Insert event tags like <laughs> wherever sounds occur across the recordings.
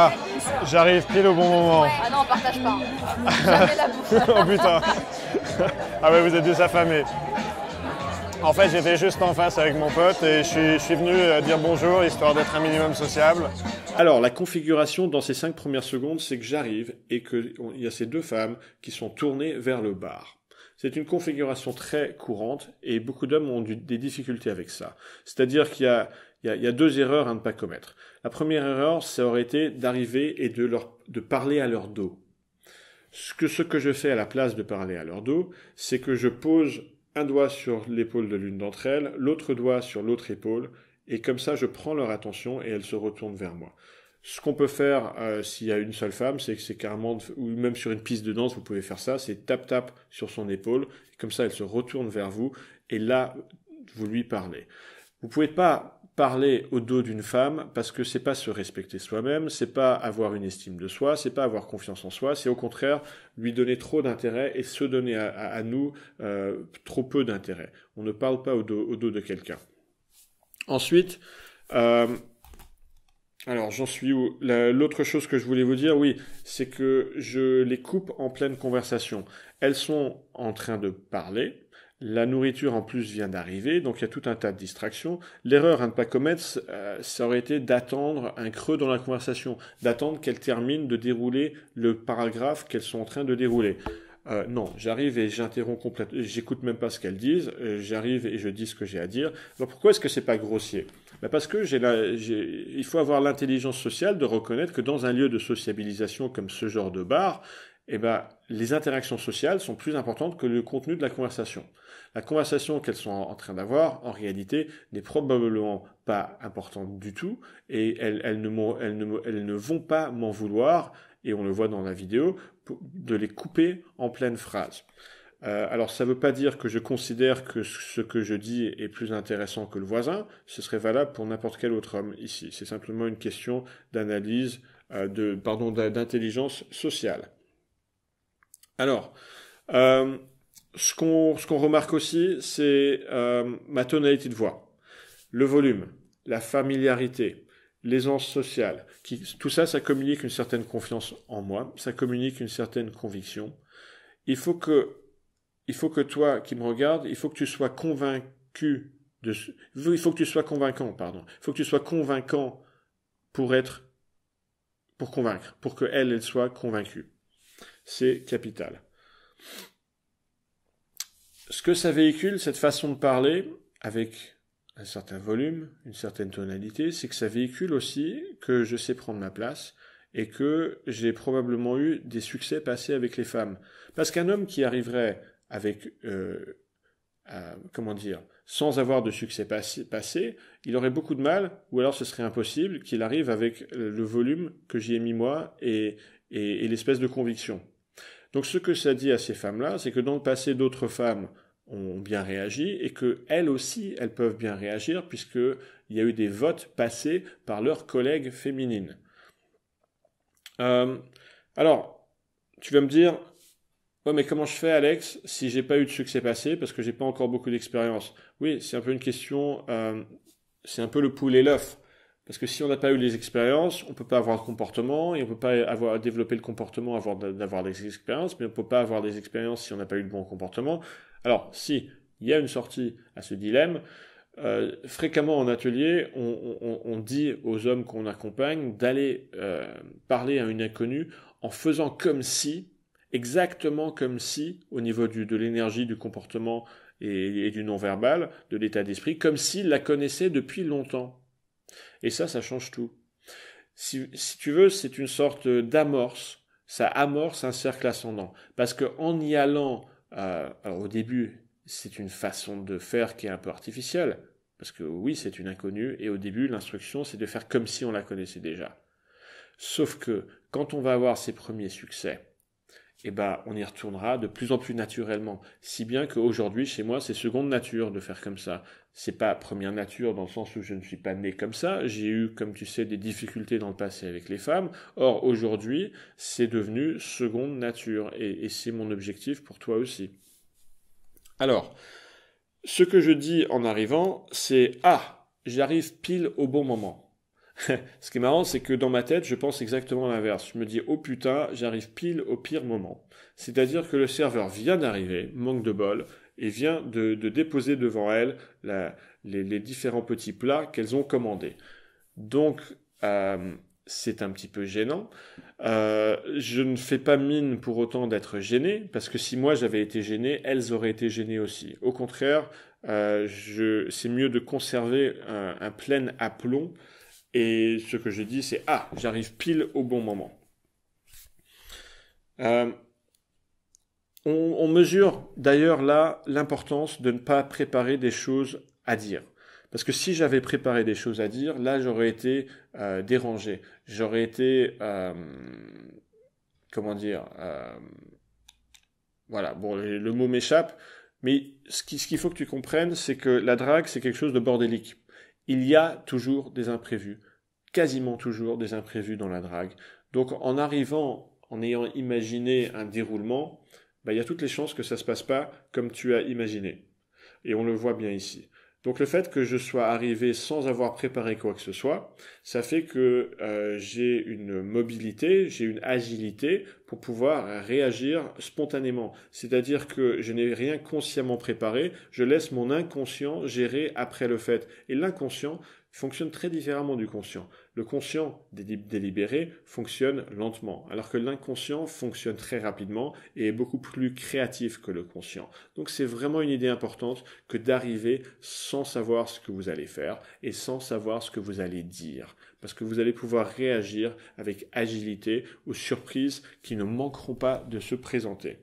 Ah, j'arrive pile au bon moment. Ah non, on partage pas. <laughs> Jamais la bouffe. oh putain. ah ouais, vous êtes tous affamés. En fait, j'étais juste en face avec mon pote et je suis, je suis venu euh, dire bonjour histoire d'être un minimum sociable. Alors, la configuration dans ces cinq premières secondes, c'est que j'arrive et qu'il y a ces deux femmes qui sont tournées vers le bar. C'est une configuration très courante et beaucoup d'hommes ont des difficultés avec ça. C'est-à-dire qu'il y a il y, a deux erreurs à ne pas commettre. La première erreur, ça aurait été d'arriver et de, leur, de parler à leur dos. Ce que, ce que je fais à la place de parler à leur dos, c'est que je pose un doigt sur l'épaule de l'une d'entre elles, l'autre doigt sur l'autre épaule, et comme ça je prends leur attention et elles se retournent vers moi. Ce qu'on peut faire euh, s'il y a une seule femme, c'est que c'est carrément, ou même sur une piste de danse, vous pouvez faire ça, c'est tap-tap sur son épaule, et comme ça elle se retourne vers vous, et là, vous lui parlez. Vous pouvez pas parler au dos d'une femme parce que c'est pas se respecter soi-même, c'est pas avoir une estime de soi, c'est pas avoir confiance en soi, c'est au contraire lui donner trop d'intérêt et se donner à, nous euh, trop peu d'intérêt. On ne parle pas au dos, de quelqu'un. Ensuite, euh, alors j'en suis où L'autre chose que je voulais vous dire, oui, c'est que je les coupe en pleine conversation. Elles sont en train de parler, la nourriture en plus vient d'arriver, donc il y a tout un tas de distractions. L'erreur à ne pas commettre, euh, ça aurait été d'attendre un creux dans la conversation, d'attendre qu'elle termine de dérouler le paragraphe qu'elles sont en train de dérouler. Euh, non, j'arrive et j'interromps complètement, j'écoute même pas ce qu'elles disent, euh, j'arrive et je dis ce que j'ai à dire. Alors pourquoi est-ce que c'est pas grossier ben Parce que il faut avoir l'intelligence sociale de reconnaître que dans un lieu de sociabilisation comme ce genre de bar, eh ben, les interactions sociales sont plus importantes que le contenu de la conversation. La conversation qu'elles sont en train d'avoir, en réalité, n'est probablement pas importante du tout, et elles, ne, vont pas m'en vouloir, et on le voit dans la vidéo, de les couper en pleine phrase. Euh, alors ça ne veut pas dire que je considère que ce que je dis est plus intéressant que le voisin, ce serait valable pour n'importe quel autre homme ici. C'est simplement une question d'analyse, euh, de pardon, d'intelligence sociale. Alors, euh, ce qu'on remarque aussi, c'est euh, ma tonalité de voix, le volume, la familiarité, l'aisance sociale. Qui, tout ça, ça communique une certaine confiance en moi, ça communique une certaine conviction. Il faut que, il faut que toi qui me regardes, il faut que tu sois convaincu de, il faut que tu sois convaincant, pardon. Il faut que tu sois convaincant pour être, pour convaincre, pour que elle, elle soit convaincue c'est capital. Ce que ça véhicule, cette façon de parler, avec un certain volume, une certaine tonalité, c'est que ça véhicule aussi que je sais prendre ma place et que j'ai probablement eu des succès passés avec les femmes. Parce qu'un homme qui arriverait avec, euh, comment dire, sans avoir de succès passé, il aurait beaucoup de mal, ou alors ce serait impossible qu'il arrive avec le volume que j'y ai mis moi et l'espèce de conviction. Donc ce que ça dit à ces femmes-là, c'est que dans le passé, d'autres femmes ont bien réagi et que elles aussi, elles peuvent bien réagir puisqu'il y a eu des votes passés par leurs collègues féminines. Euh, alors, tu vas me dire, ouais, mais comment je fais, Alex, si j'ai pas eu de succès passé parce que j'ai pas encore beaucoup d'expérience Oui, c'est un peu une question, euh, c'est un peu le poulet l'œuf. Parce que si on n'a pas eu les expériences, on ne peut pas avoir le comportement, et on ne peut pas avoir, développer le comportement avant d'avoir des expériences, mais on ne peut pas avoir des expériences si on n'a pas eu le bon comportement. Alors, si il y a une sortie à ce dilemme, euh, fréquemment en atelier, on, dit aux hommes qu'on accompagne d'aller euh, parler à une inconnue en faisant comme si, exactement comme si, au niveau de l'énergie, du comportement et, et du non-verbal, de l'état d'esprit, comme s'il la connaissait depuis longtemps. Et ça, ça change tout. Si, tu veux, c'est une sorte d'amorce. Ça amorce un cercle ascendant. Parce qu'en y allant, euh, au début, c'est une façon de faire qui est un peu artificielle. Parce que oui, c'est une inconnue. Et au début, l'instruction, c'est de faire comme si on la connaissait déjà. Sauf que quand on va avoir ses premiers succès, eh ben, on y retournera de plus en plus naturellement. Si bien qu'aujourd'hui, chez moi, c'est seconde nature de faire comme ça. C'est pas première nature dans le sens où je ne suis pas né comme ça. J'ai eu, comme tu sais, des difficultés dans le passé avec les femmes. Or, aujourd'hui, c'est devenu seconde nature. Et, et c'est mon objectif pour toi aussi. Alors, ce que je dis en arrivant, c'est Ah, j'arrive pile au bon moment. <laughs> Ce qui est marrant, c'est que dans ma tête, je pense exactement l'inverse. Je me dis, oh putain, j'arrive pile au pire moment. C'est-à-dire que le serveur vient d'arriver, manque de bol, et vient de, déposer devant elle les, différents petits plats qu'elles ont commandés. Donc, euh, c'est un petit peu gênant. Euh, je ne fais pas mine pour autant d'être gêné, parce que si moi j'avais été gêné, elles auraient été gênées aussi. Au contraire, euh, c'est mieux de conserver un plein aplomb et ce que j'ai dit, c'est Ah, j'arrive pile au bon moment. Euh, on, mesure d'ailleurs là l'importance de ne pas préparer des choses à dire. Parce que si j'avais préparé des choses à dire, là j'aurais été euh, dérangé, j'aurais été, euh, comment dire, voilà, bon, le, mot m'échappe, mais ce qu'il ce faut que tu comprennes, c'est que la drague, c'est quelque chose de bordélique il y a toujours des imprévus, quasiment toujours des imprévus dans la drague. Donc en arrivant, en ayant imaginé un déroulement, bah, il y a toutes les chances que ça ne se passe pas comme tu as imaginé. Et on le voit bien ici. Donc le fait que je sois arrivé sans avoir préparé quoi que ce soit, ça fait que euh, j'ai une mobilité, j'ai une agilité pour pouvoir réagir spontanément. C'est-à-dire que je n'ai rien consciemment préparé, je laisse mon inconscient gérer après le fait. Et l'inconscient, fonctionne très différemment du conscient. Le conscient délibéré fonctionne lentement, alors que l'inconscient fonctionne très rapidement et est beaucoup plus créatif que le conscient. Donc c'est vraiment une idée importante que d'arriver sans savoir ce que vous allez faire et sans savoir ce que vous allez dire, parce que vous allez pouvoir réagir avec agilité aux surprises qui ne manqueront pas de se présenter.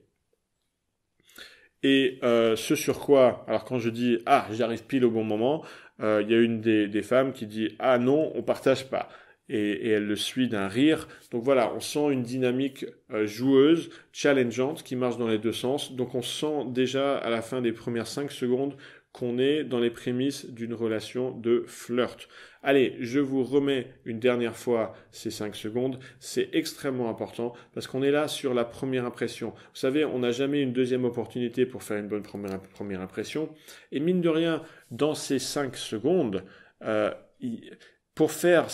Et euh, ce sur quoi, alors quand je dis ah j'arrive pile au bon moment, euh, il y a une des, femmes qui dit ah non on partage pas et, elle le suit d'un rire donc voilà on sent une dynamique euh, joueuse challengeante qui marche dans les deux sens donc on sent déjà à la fin des premières 5 secondes qu'on est dans les prémices d'une relation de flirt. Allez, je vous remets une dernière fois ces cinq secondes. C'est extrêmement important parce qu'on est là sur la première impression. Vous savez, on n'a jamais une deuxième opportunité pour faire une bonne première, impression. Et mine de rien, dans ces cinq secondes, euh, pour, faire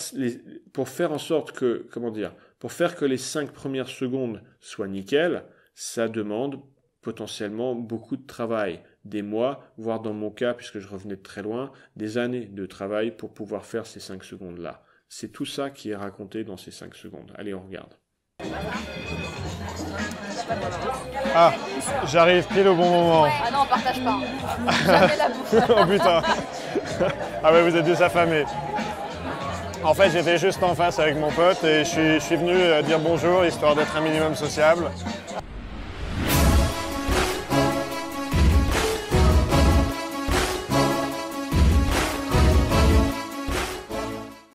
en sorte que, comment dire, pour faire que les cinq premières secondes soient nickel, ça demande potentiellement beaucoup de travail des mois, voire dans mon cas, puisque je revenais de très loin, des années de travail pour pouvoir faire ces 5 secondes-là. C'est tout ça qui est raconté dans ces 5 secondes. Allez, on regarde. Ah, j'arrive pile au bon moment. Ah non, on partage pas. <laughs> oh putain. ah ouais, vous êtes deux affamés. En fait, j'étais juste en face avec mon pote et je suis, je suis venu euh, dire bonjour, histoire d'être un minimum sociable.